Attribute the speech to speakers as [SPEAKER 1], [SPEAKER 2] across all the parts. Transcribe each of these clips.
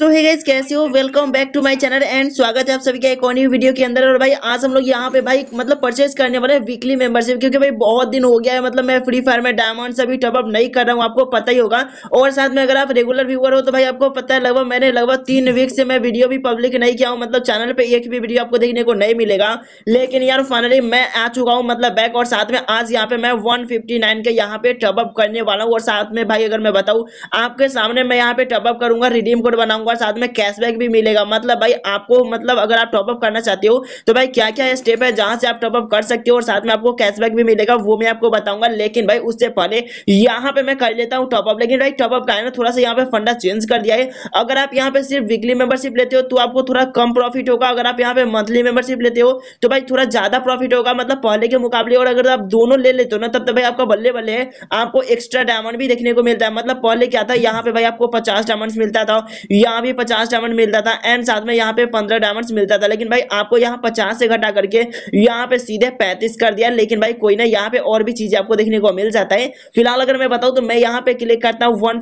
[SPEAKER 1] सो हे guys कैसे हो welcome back to my channel and स्वागत है आप सभी का एक और न्यू वीडियो के अंदर और भाई आज हम लोग यहाँ पे भाई मतलब परचेज करने वाले हैं वीकली मेंबरशिप क्योंकि भाई बहुत दिन हो गया है मतलब मैं फ्री फायर में डायमंड अभी टॉपअप नहीं कर रहा हूँ आपको पता ही होगा और साथ में अगर आप रेगुलर व्यूअर हो तो भाई आपको पता है लगभग मैंने लगभग तीन वीक से मैं वीडियो भी पब्लिक नहीं किया हूँ मतलब चैनल पर एक भी वीडियो आपको देखने को नहीं मिलेगा लेकिन यार फाइनली मैं आ चुका हूँ मतलब बैक और साथ में आज यहाँ पे मैं वन के यहाँ पे टॉपअप करने वाला हूँ और साथ में भाई अगर मैं बताऊँ आपके सामने मैं यहाँ पे टॉपअप करूंगा रिडीम कोड बनाऊंगा पर साथ में कैशबैक भी मिलेगा मतलब भाई आपको मतलब अगर आप टॉपअप करना चाहते हो तो भाई क्या क्या स्टेप है जहां से आप टॉपअप कर सकते हो और साथ में आपको कैशबैक भी मिलेगा वो मैं आपको बताऊंगा लेकिन भाई उससे पहले यहाँ पे मैं कर लेता हूँ टॉपअप लेकिन भाई टॉपअप का है ना थोड़ा सा यहाँ पे फंडा चेंज कर दिया है अगर आप यहाँ पे सिर्फ वीकली मेंबरशिप लेते हो तो आपको थोड़ा कम प्रॉफिट होगा अगर आप यहाँ पे मंथली मेंबरशिप लेते हो तो भाई थोड़ा ज्यादा प्रॉफिट होगा मतलब पहले के मुकाबले और अगर आप दोनों ले लेते हो ना तब तो भाई आपका बल्ले बल्ले है आपको एक्स्ट्रा डायमंड भी देखने को मिलता है मतलब पहले क्या था यहाँ पे भाई आपको पचास डायमंड मिलता था यहाँ यहाँ भी पचास डायमंड मिलता था एंड साथ में यहाँ पे पंद्रह डायमंड मिलता था लेकिन भाई आपको यहाँ पचास से घटा करके यहाँ पे सीधे पैंतीस कर दिया लेकिन भाई कोई ना यहाँ पे और भी चीजें आपको देखने को मिल जाता है फिलहाल अगर मैं बताऊँ तो मैं यहाँ पे क्लिक करता हूँ वन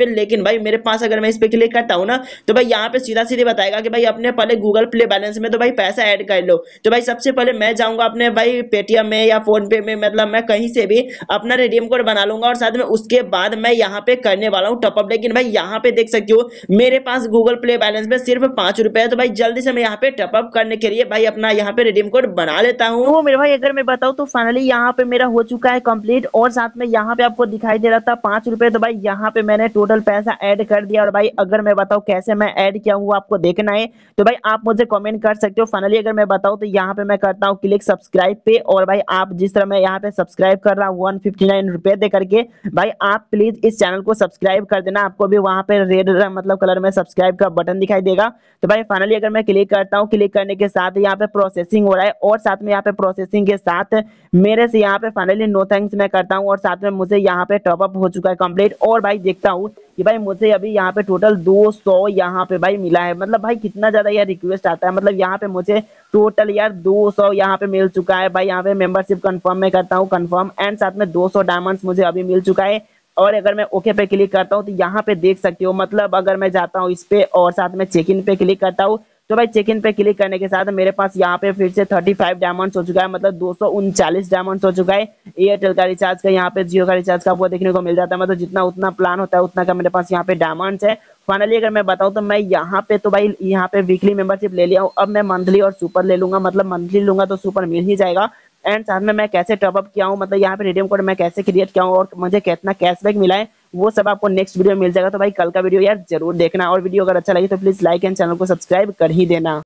[SPEAKER 1] पे लेकिन भाई मेरे पास अगर मैं इस पर क्लिक करता हूँ ना तो भाई यहाँ पे सीधा सीधे बताएगा कि भाई अपने पहले गूगल प्ले बैलेंस में तो भाई पैसा ऐड कर लो तो भाई सबसे पहले मैं जाऊँगा अपने भाई पेटीएम में या फोनपे में मतलब मैं कहीं से भी अपना रेडियम कोड बना लूंगा और साथ में उसके बाद मैं यहाँ पे करने वाला हूँ टॉपअप लेकिन भाई यहाँ पे देख सकती हो मेरे पास गूगल प्ले बैलेंस में सिर्फ पांच रुपए है तो भाई जल्दी से मैं यहाँ पे टॉपअप करने के लिए भाई अपना यहाँ पे रिडीम कोड बना लेता हूँ तो मेरे भाई अगर मैं बताऊँ तो फाइनली यहाँ पे मेरा हो चुका है कम्प्लीट और साथ में यहाँ पे आपको दिखाई दे रहा था पांच रुपए तो भाई यहाँ पे मैंने टोटल पैसा एड कर दिया और भाई अगर मैं बताऊँ कैसे मैं ऐड किया हूँ आपको देखना है तो भाई आप मुझे कॉमेंट कर सकते हो फाइनली अगर मैं बताऊँ तो यहाँ पे मैं करता हूँ क्लिक सब्सक्राइब पे और भाई आप जिस तरह मैं यहाँ पे सब्सक्राइब कर रहा हूँ वन फिफ्टी दे करके भाई आप प्लीज इस चैनल को सब्सक्राइब कर देना आपको भी वहाँ पे रेड मतलब कलर में सब्सक्राइब का बटन दिखाई देगा तो भाई फाइनली अगर मैं क्लिक करता हूँ क्लिक करने के साथ यहाँ पे प्रोसेसिंग हो रहा है और साथ में यहाँ पे प्रोसेसिंग के साथ मेरे से यहाँ पे फाइनली नो थैंक्स मैं करता हूँ और साथ में मुझे यहाँ पे टॉपअप हो चुका है कम्प्लीट और भाई देखता हूँ कि भाई मुझे अभी यहाँ पे टोटल 200 सौ यहाँ पे भाई मिला है मतलब भाई कितना ज़्यादा यार रिक्वेस्ट आता है मतलब यहाँ पे मुझे टोटल यार 200 सौ यहाँ पे मिल चुका है भाई यहाँ पे मेंबरशिप कंफर्म मैं करता हूँ कंफर्म एंड साथ में 200 सौ डायमंड्स मुझे अभी मिल चुका है और अगर मैं ओके पे क्लिक करता हूँ तो यहाँ पे देख सकते हो मतलब अगर मैं जाता हूँ इस पे और साथ में चेक इन पे क्लिक करता हूँ तो भाई चेक इन पे क्लिक करने के साथ मेरे पास यहाँ पे फिर से 35 डायमंड्स हो चुका है मतलब दो डायमंड्स हो चुका है एयरटेल का रिचार्ज का यहाँ पे जियो का रिचार्ज का वो देखने को मिल जाता है मतलब जितना उतना प्लान होता है उतना का मेरे पास यहाँ पे डायमंड्स है फाइनली अगर मैं बताऊँ तो मैं यहाँ पे तो भाई यहाँ पे वीकली मेंबरशिप ले लिया हूँ अब मैं मंथली और सुपर ले लूंगा मतलब मंथली लूंगा तो सुपर मिल ही जाएगा एंड साथ में मैं कैसे टॉप अप किया हूँ मतलब यहाँ पे रिडीम कोड मैं कैसे क्रिएट किया हूँ और मुझे कितना कैशबैक मिला है वो सब आपको नेक्स्ट वीडियो मिल जाएगा तो भाई कल का वीडियो यार जरूर देखना और वीडियो अगर अच्छा लगे तो प्लीज़ लाइक एंड चैनल को सब्सक्राइब कर ही देना